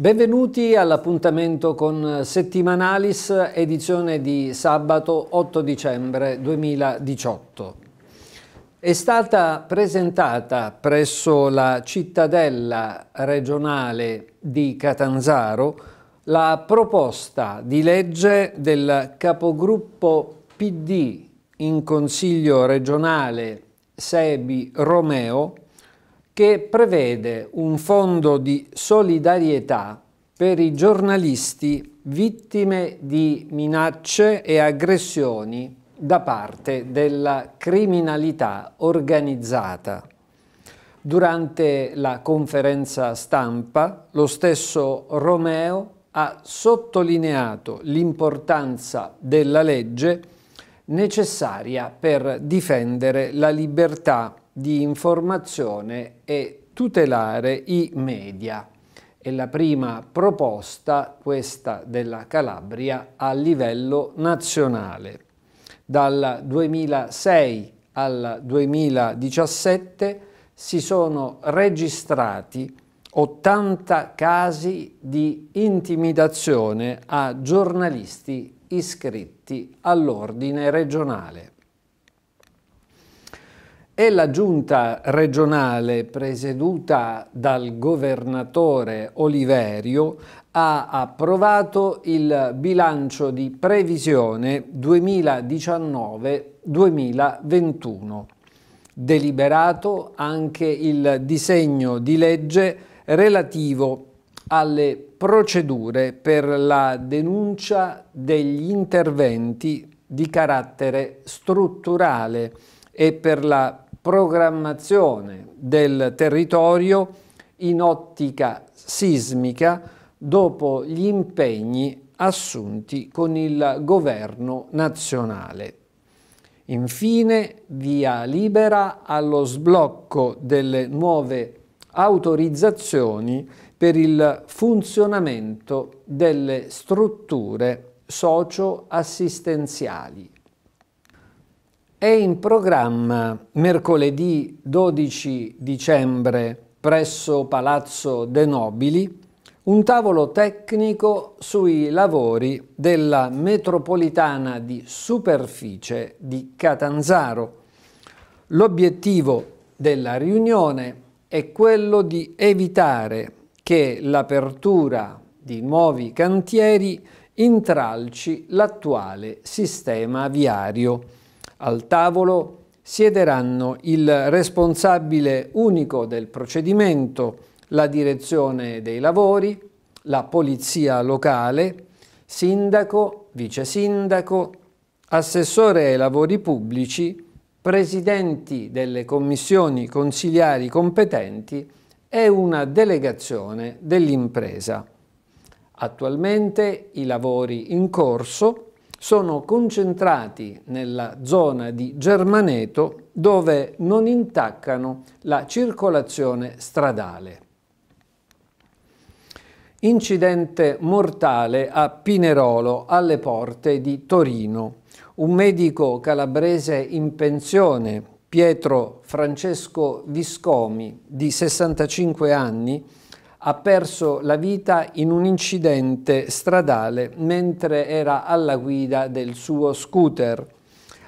Benvenuti all'appuntamento con Settimanalis, edizione di sabato 8 dicembre 2018. È stata presentata presso la cittadella regionale di Catanzaro la proposta di legge del capogruppo PD in Consiglio regionale Sebi Romeo che prevede un fondo di solidarietà per i giornalisti vittime di minacce e aggressioni da parte della criminalità organizzata. Durante la conferenza stampa lo stesso Romeo ha sottolineato l'importanza della legge necessaria per difendere la libertà di informazione e tutelare i media. È la prima proposta, questa della Calabria, a livello nazionale. Dal 2006 al 2017 si sono registrati 80 casi di intimidazione a giornalisti iscritti all'ordine regionale e la giunta regionale presieduta dal governatore Oliverio ha approvato il bilancio di previsione 2019-2021. Deliberato anche il disegno di legge relativo alle procedure per la denuncia degli interventi di carattere strutturale e per la programmazione del territorio in ottica sismica dopo gli impegni assunti con il governo nazionale. Infine, via libera allo sblocco delle nuove autorizzazioni per il funzionamento delle strutture socio-assistenziali. È in programma mercoledì 12 dicembre presso Palazzo De Nobili un tavolo tecnico sui lavori della metropolitana di superficie di Catanzaro. L'obiettivo della riunione è quello di evitare che l'apertura di nuovi cantieri intralci l'attuale sistema viario al tavolo siederanno il responsabile unico del procedimento, la direzione dei lavori, la polizia locale, sindaco, vice sindaco, assessore ai lavori pubblici, presidenti delle commissioni consigliari competenti e una delegazione dell'impresa. Attualmente i lavori in corso sono concentrati nella zona di Germaneto dove non intaccano la circolazione stradale. Incidente mortale a Pinerolo alle porte di Torino. Un medico calabrese in pensione, Pietro Francesco Viscomi, di 65 anni, ha perso la vita in un incidente stradale mentre era alla guida del suo scooter.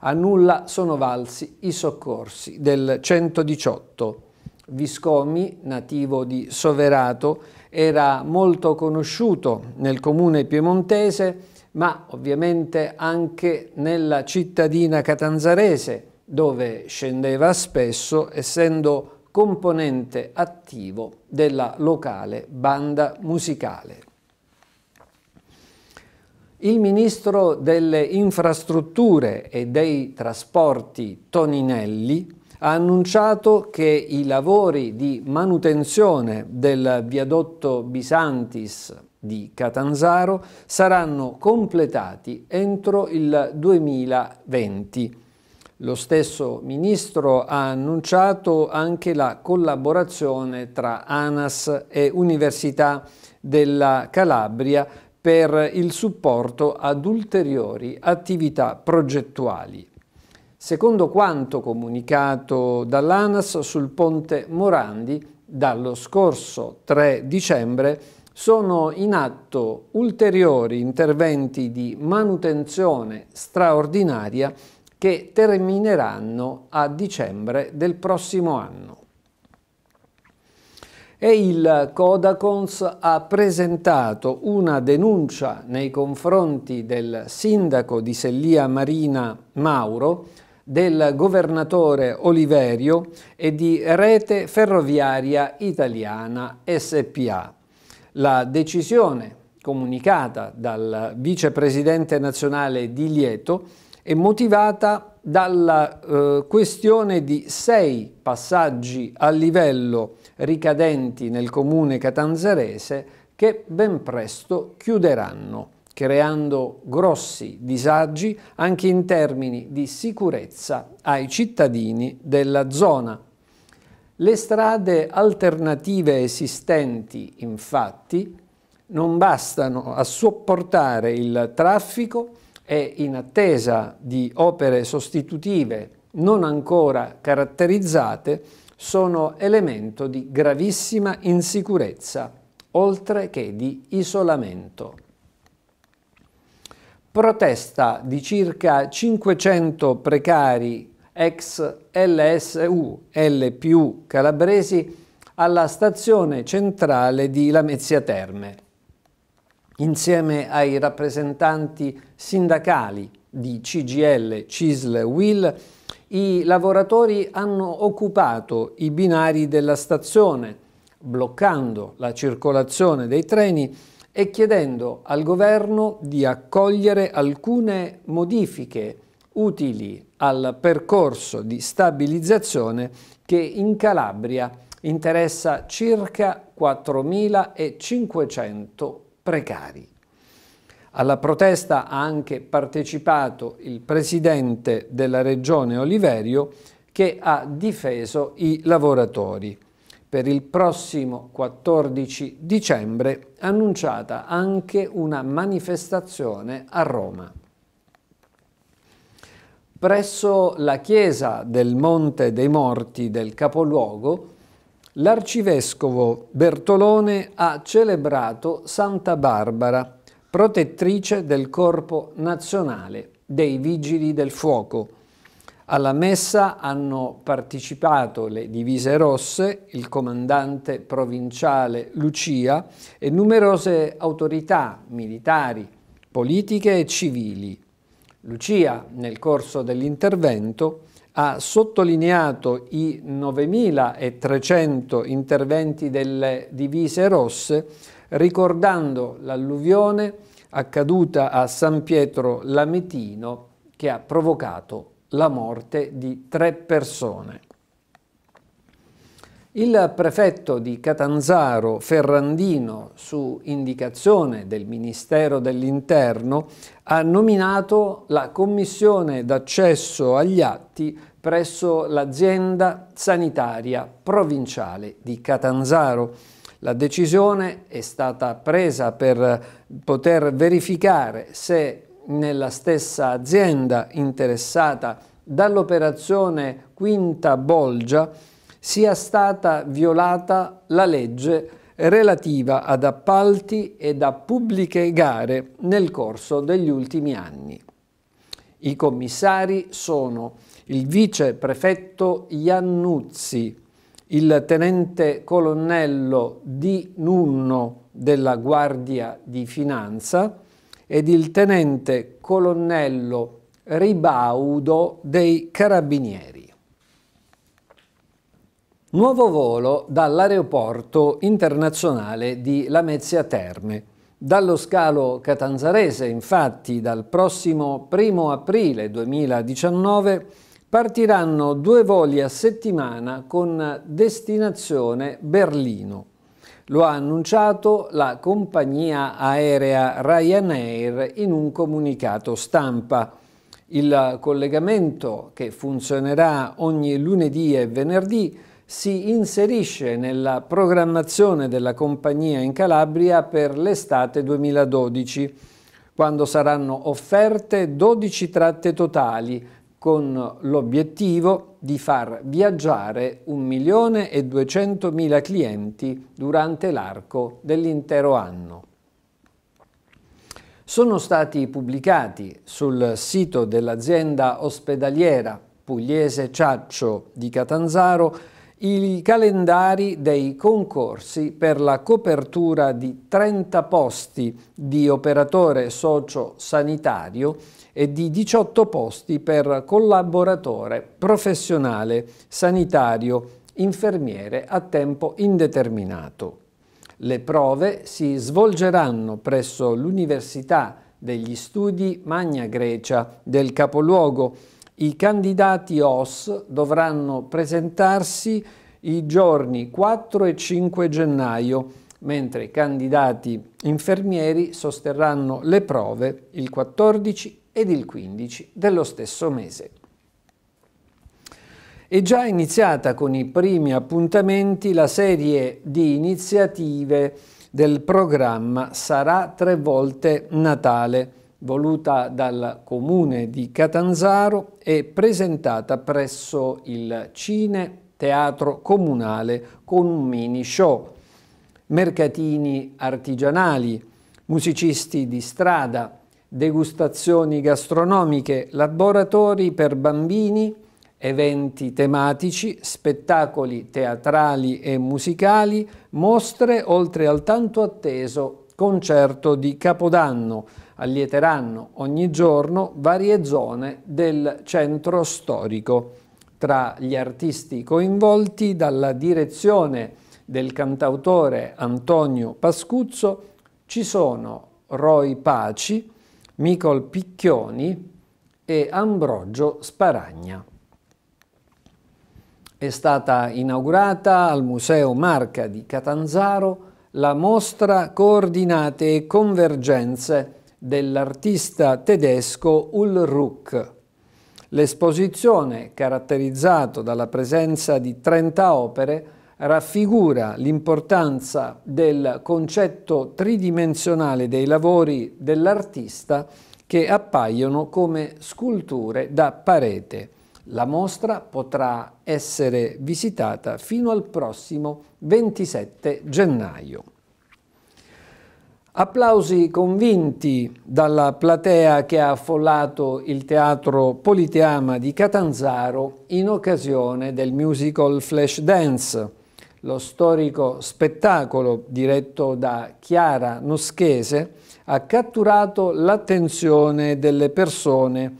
A nulla sono valsi i soccorsi del 118. Viscomi, nativo di Soverato, era molto conosciuto nel comune piemontese, ma ovviamente anche nella cittadina catanzarese, dove scendeva spesso, essendo componente attivo della locale banda musicale. Il ministro delle infrastrutture e dei trasporti Toninelli ha annunciato che i lavori di manutenzione del viadotto Bisantis di Catanzaro saranno completati entro il 2020 lo stesso ministro ha annunciato anche la collaborazione tra ANAS e Università della Calabria per il supporto ad ulteriori attività progettuali. Secondo quanto comunicato dall'ANAS sul ponte Morandi, dallo scorso 3 dicembre sono in atto ulteriori interventi di manutenzione straordinaria che termineranno a dicembre del prossimo anno. E il Codacons ha presentato una denuncia nei confronti del sindaco di Sellia Marina Mauro, del governatore Oliverio e di Rete Ferroviaria Italiana SPA. La decisione comunicata dal vicepresidente nazionale di Lieto è motivata dalla eh, questione di sei passaggi a livello ricadenti nel comune catanzarese che ben presto chiuderanno, creando grossi disagi anche in termini di sicurezza ai cittadini della zona. Le strade alternative esistenti, infatti, non bastano a sopportare il traffico è in attesa di opere sostitutive non ancora caratterizzate, sono elemento di gravissima insicurezza, oltre che di isolamento. Protesta di circa 500 precari ex LSU, LPU calabresi alla stazione centrale di Lamezia Terme insieme ai rappresentanti sindacali di CGL, CISL, WIL, i lavoratori hanno occupato i binari della stazione, bloccando la circolazione dei treni e chiedendo al governo di accogliere alcune modifiche utili al percorso di stabilizzazione che in Calabria interessa circa 4.500 precari. Alla protesta ha anche partecipato il presidente della regione Oliverio che ha difeso i lavoratori. Per il prossimo 14 dicembre annunciata anche una manifestazione a Roma. Presso la chiesa del Monte dei Morti del capoluogo l'arcivescovo Bertolone ha celebrato Santa Barbara, protettrice del Corpo Nazionale dei Vigili del Fuoco. Alla messa hanno partecipato le divise rosse, il comandante provinciale Lucia e numerose autorità militari, politiche e civili. Lucia, nel corso dell'intervento, ha sottolineato i 9.300 interventi delle divise rosse, ricordando l'alluvione accaduta a San Pietro Lametino che ha provocato la morte di tre persone. Il prefetto di Catanzaro Ferrandino, su indicazione del Ministero dell'Interno, ha nominato la commissione d'accesso agli atti presso l'azienda sanitaria provinciale di Catanzaro. La decisione è stata presa per poter verificare se nella stessa azienda interessata dall'operazione Quinta Bolgia sia stata violata la legge relativa ad appalti e a pubbliche gare nel corso degli ultimi anni. I commissari sono il vice prefetto Iannuzzi, il tenente colonnello Di Nunno della Guardia di Finanza ed il tenente colonnello Ribaudo dei Carabinieri. Nuovo volo dall'aeroporto internazionale di Lamezia Terme. Dallo scalo catanzarese, infatti, dal prossimo 1 aprile 2019 partiranno due voli a settimana con destinazione Berlino. Lo ha annunciato la compagnia aerea Ryanair in un comunicato stampa. Il collegamento, che funzionerà ogni lunedì e venerdì, si inserisce nella programmazione della compagnia in Calabria per l'estate 2012, quando saranno offerte 12 tratte totali con l'obiettivo di far viaggiare 1.200.000 clienti durante l'arco dell'intero anno. Sono stati pubblicati sul sito dell'azienda ospedaliera pugliese Ciaccio di Catanzaro i calendari dei concorsi per la copertura di 30 posti di operatore socio-sanitario e di 18 posti per collaboratore professionale sanitario infermiere a tempo indeterminato. Le prove si svolgeranno presso l'Università degli Studi Magna Grecia del capoluogo i candidati OS dovranno presentarsi i giorni 4 e 5 gennaio, mentre i candidati infermieri sosterranno le prove il 14 ed il 15 dello stesso mese. È già iniziata con i primi appuntamenti la serie di iniziative del programma Sarà tre volte Natale, voluta dal comune di Catanzaro e presentata presso il Cine Teatro Comunale con un mini show, mercatini artigianali, musicisti di strada, degustazioni gastronomiche, laboratori per bambini, eventi tematici, spettacoli teatrali e musicali, mostre oltre al tanto atteso concerto di Capodanno, allieteranno ogni giorno varie zone del centro storico. Tra gli artisti coinvolti dalla direzione del cantautore Antonio Pascuzzo ci sono Roy Paci, Micol Picchioni e Ambrogio Sparagna. È stata inaugurata al Museo Marca di Catanzaro la mostra Coordinate e Convergenze dell'artista tedesco Ulrich. L'esposizione, caratterizzata dalla presenza di 30 opere, raffigura l'importanza del concetto tridimensionale dei lavori dell'artista che appaiono come sculture da parete. La mostra potrà essere visitata fino al prossimo 27 gennaio. Applausi convinti dalla platea che ha affollato il teatro Politeama di Catanzaro in occasione del musical Flash Dance, lo storico spettacolo diretto da Chiara Noschese ha catturato l'attenzione delle persone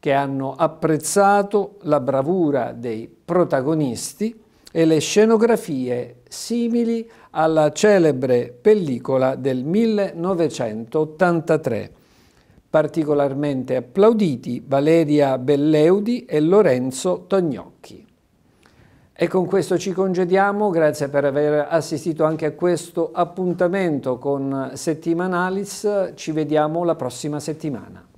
che hanno apprezzato la bravura dei protagonisti e le scenografie simili a alla celebre pellicola del 1983. Particolarmente applauditi Valeria Belleudi e Lorenzo Tognocchi. E con questo ci congediamo, grazie per aver assistito anche a questo appuntamento con Settimanalis, ci vediamo la prossima settimana.